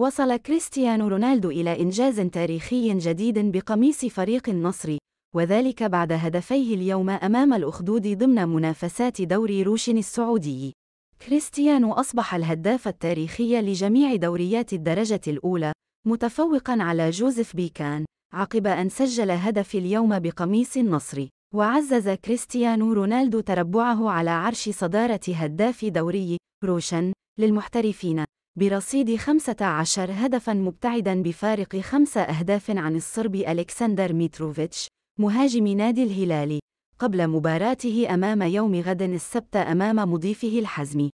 وصل كريستيانو رونالدو إلى إنجاز تاريخي جديد بقميص فريق النصر، وذلك بعد هدفيه اليوم أمام الأخدود ضمن منافسات دوري روشن السعودي. كريستيانو أصبح الهداف التاريخي لجميع دوريات الدرجة الأولى، متفوقًا على جوزيف بيكان، عقب أن سجل هدف اليوم بقميص النصر. وعزز كريستيانو رونالدو تربعه على عرش صدارة هداف دوري روشن للمحترفين برصيد 15 هدفاً مبتعداً بفارق خمسة أهداف عن الصربي ألكسندر ميتروفيتش مهاجم نادي الهلال قبل مباراته أمام يوم غد السبت أمام مضيفه الحزمي